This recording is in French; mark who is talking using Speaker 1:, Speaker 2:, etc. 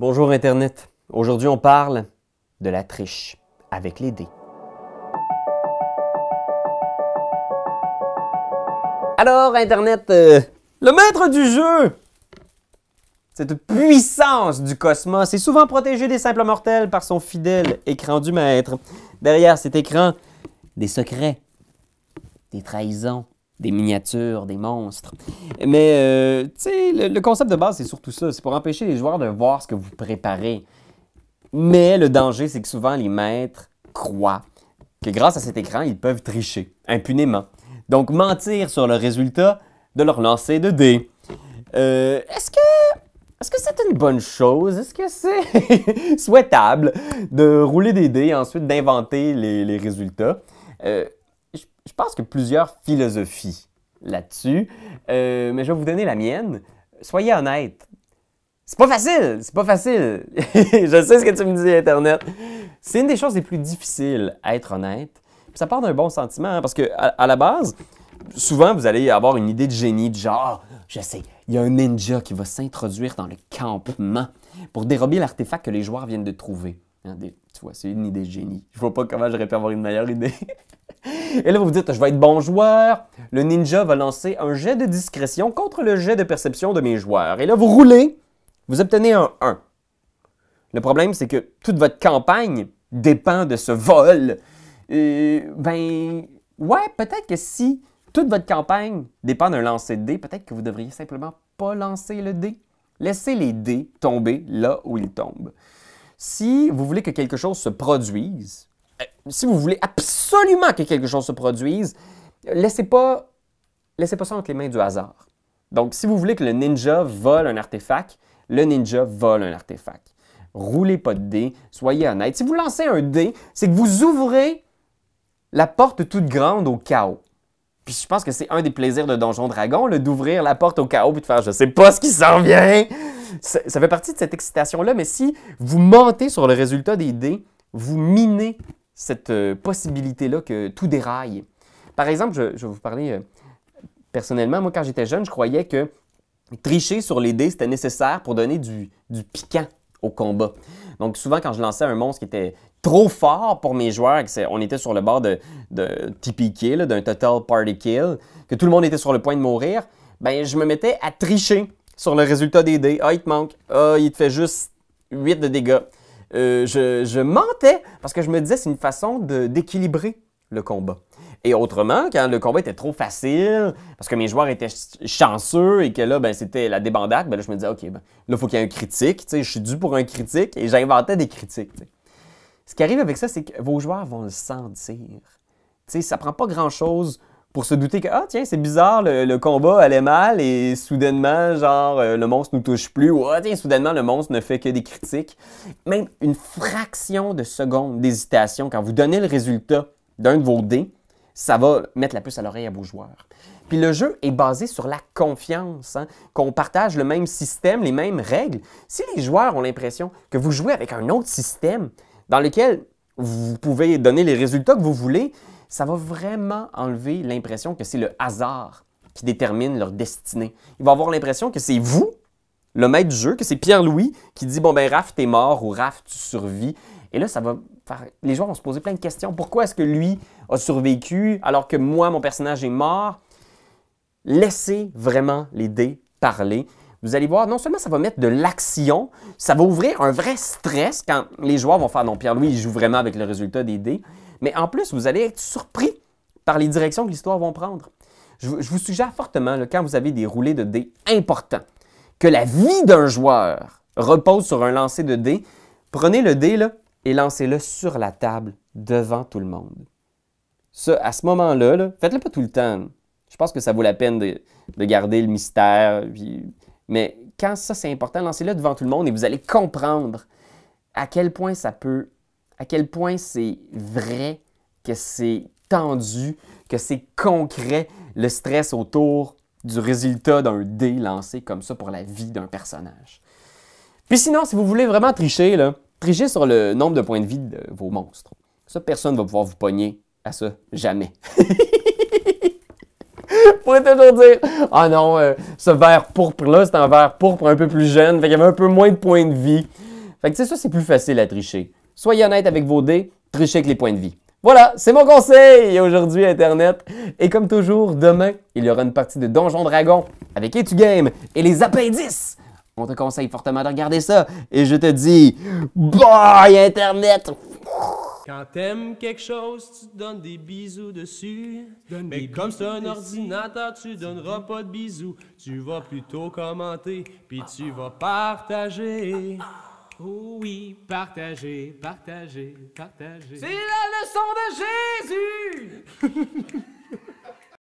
Speaker 1: Bonjour Internet. Aujourd'hui, on parle de la triche avec les dés. Alors, Internet, euh, le maître du jeu, cette puissance du cosmos est souvent protégée des simples mortels par son fidèle écran du maître. Derrière cet écran, des secrets, des trahisons, des miniatures, des monstres. Mais, euh, tu sais, le, concept de base, c'est surtout ça. C'est pour empêcher les joueurs de voir ce que vous préparez. Mais le danger, c'est que souvent, les maîtres croient que grâce à cet écran, ils peuvent tricher, impunément. Donc, mentir sur le résultat de leur lancer de dés. Euh, est-ce que... Est-ce que c'est une bonne chose? Est-ce que c'est souhaitable de rouler des dés et ensuite d'inventer les, résultats? Euh, je pense que plusieurs philosophies là-dessus, euh, mais je vais vous donner la mienne. Soyez honnête. C'est pas facile, c'est pas facile. je sais ce que tu me dis, Internet. C'est une des choses les plus difficiles être honnête. ça part d'un bon sentiment, hein, parce que à, la base, souvent vous allez avoir une idée de génie, de genre, je sais, il y a un ninja qui va s'introduire dans le campement pour dérober l'artefact que les joueurs viennent de trouver. Hein, tu vois, c'est une idée de génie. Je vois pas comment j'aurais pu avoir une meilleure idée. Et là, vous vous dites, je vais être bon joueur. Le ninja va lancer un jet de discrétion contre le jet de perception de mes joueurs. Et là, vous roulez, vous obtenez un 1. Le problème, c'est que toute votre campagne dépend de ce vol. Euh, ben, ouais, peut-être que si toute votre campagne dépend d'un lancer de dés, peut-être que vous devriez simplement pas lancer le dé. Laissez les dés tomber là où ils tombent. Si vous voulez que quelque chose se produise, euh, si vous voulez absolument que quelque chose se produise, laissez pas, laissez pas ça entre les mains du hasard. Donc, si vous voulez que le ninja vole un artefact, le ninja vole un artefact. Roulez pas de dés, soyez honnête. Si vous lancez un dé, c'est que vous ouvrez la porte toute grande au chaos. Puis je pense que c'est un des plaisirs de Donjon Dragon, le d'ouvrir la porte au chaos puis de faire je sais pas ce qui s'en vient. Ça, ça fait partie de cette excitation-là, mais si vous mentez sur le résultat des dés, vous minez cette euh, possibilité-là que tout déraille. Par exemple, je, vais vous parler euh, personnellement. Moi, quand j'étais jeune, je croyais que tricher sur les dés, c'était nécessaire pour donner du, piquant au combat. Donc souvent, quand je lançais un monstre qui était trop fort pour mes joueurs, on était sur le bord de, de kill, d'un Total Party Kill, que tout le monde était sur le point de mourir, ben je me mettais à tricher sur le résultat des dés. Ah, il te manque. Ah, il te fait juste 8 de dégâts. Euh, je, mentais parce que je me disais c'est une façon d'équilibrer le combat. Et autrement, quand le combat était trop facile, parce que mes joueurs étaient chanceux et que là, ben, c'était la débandade, ben je me disais, OK, ben, là, il faut qu'il y ait un critique. Je suis dû pour un critique et j'inventais des critiques. Ce qui arrive avec ça, c'est que vos joueurs vont le sentir. Ça ça prend pas grand-chose pour se douter que, ah tiens, c'est bizarre, le, combat allait mal et soudainement, genre, euh, le monstre nous touche plus, ou ah tiens, soudainement, le monstre ne fait que des critiques. Même une fraction de seconde d'hésitation, quand vous donnez le résultat d'un de vos dés, ça va mettre la puce à l'oreille à vos joueurs. Puis le jeu est basé sur la confiance, hein, qu'on partage le même système, les mêmes règles. Si les joueurs ont l'impression que vous jouez avec un autre système dans lequel vous pouvez donner les résultats que vous voulez, ça va vraiment enlever l'impression que c'est le hasard qui détermine leur destinée. Il va avoir l'impression que c'est vous, le maître du jeu, que c'est Pierre-Louis qui dit Bon, ben, Raph, t'es mort ou Raph, tu survis. Et là, ça va faire... les joueurs vont se poser plein de questions. Pourquoi est-ce que lui a survécu alors que moi, mon personnage est mort Laissez vraiment les dés parler vous allez voir, non seulement ça va mettre de l'action, ça va ouvrir un vrai stress quand les joueurs vont faire, non, Pierre-Louis, il joue vraiment avec le résultat des dés. Mais en plus, vous allez être surpris par les directions que l'histoire va prendre. Je, vous suggère fortement, quand vous avez des roulés de dés importants, que la vie d'un joueur repose sur un lancer de dés, prenez le dé là, et lancez-le sur la table devant tout le monde. Ça, à ce moment-là, faites-le pas tout le temps. Je pense que ça vaut la peine de, garder le mystère, mais quand ça, c'est important, lancez-le devant tout le monde et vous allez comprendre à quel point ça peut, à quel point c'est vrai, que c'est tendu, que c'est concret, le stress autour du résultat d'un dé lancé comme ça pour la vie d'un personnage. Puis sinon, si vous voulez vraiment tricher, là, trichez sur le nombre de points de vie de vos monstres. Ça, personne ne va pouvoir vous pogner à ça, jamais. pouvez toujours dire Ah non, euh, ce vert pourpre-là, c'est un vert pourpre un peu plus jeune, fait qu'il y avait un peu moins de points de vie. Fait que, tu sais, ça, c'est plus facile à tricher. Soyez honnête avec vos dés, trichez avec les points de vie. Voilà, c'est mon conseil aujourd'hui Internet. Et comme toujours, demain, il y aura une partie de Donjon Dragon avec Etugame Game et les appendices. On te conseille fortement de regarder ça. Et je te dis, bye Internet! Quand t'aimes quelque chose, tu donnes des bisous dessus. Mais comme c'est un ordinateur, tu donneras pas de bisous. Tu vas plutôt commenter, puis tu vas partager. Oh oui, partager, partager, partager. C'est la leçon de Jésus!